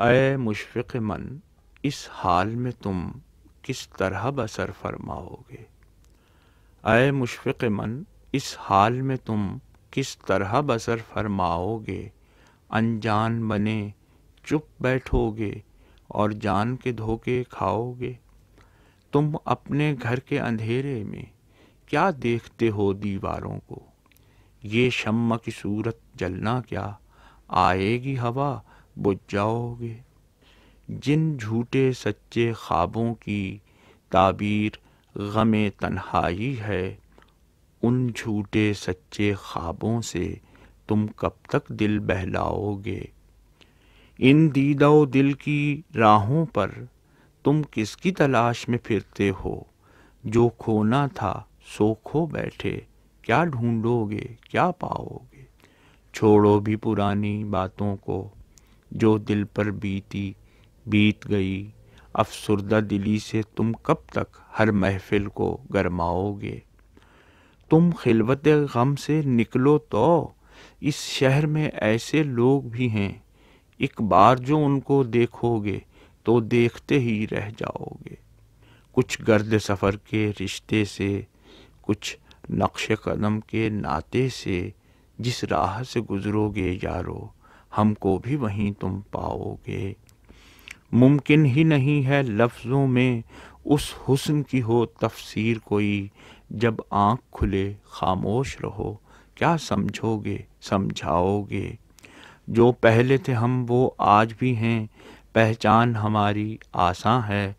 اے مشفق من اس حال میں تم کس طرح بسر فرماؤ گے اے مشفق من اس حال میں تم کس طرح بسر فرماؤ گے انجان بنے چپ بیٹھو گے اور جان کے دھوکے کھاؤ گے تم اپنے گھر کے اندھیرے میں کیا دیکھتے ہو دیواروں کو یہ شمع کی صورت جلنا کیا آئے گی ہوا بجھ جاؤ گے جن جھوٹے سچے خوابوں کی تعبیر غم تنہائی ہے ان جھوٹے سچے خوابوں سے تم کب تک دل بہلاؤ گے ان دیدہ و دل کی راہوں پر تم کس کی تلاش میں پھرتے ہو جو کھونا تھا سو کھو بیٹھے کیا ڈھونڈو گے کیا پاؤ گے چھوڑو بھی پرانی باتوں کو جو دل پر بیتی بیت گئی افسردہ دلی سے تم کب تک ہر محفل کو گرماؤ گے تم خلوت غم سے نکلو تو اس شہر میں ایسے لوگ بھی ہیں ایک بار جو ان کو دیکھو گے تو دیکھتے ہی رہ جاؤ گے کچھ گرد سفر کے رشتے سے کچھ نقش قدم کے ناطے سے جس راہ سے گزرو گے یارو ہم کو بھی وہیں تم پاؤ گے ممکن ہی نہیں ہے لفظوں میں اس حسن کی ہو تفسیر کوئی جب آنکھ کھلے خاموش رہو کیا سمجھو گے سمجھاؤ گے جو پہلے تھے ہم وہ آج بھی ہیں پہچان ہماری آساں ہے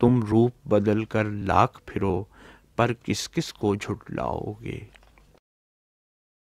تم روپ بدل کر لاکھ پھرو پر کس کس کو جھٹلاؤ گے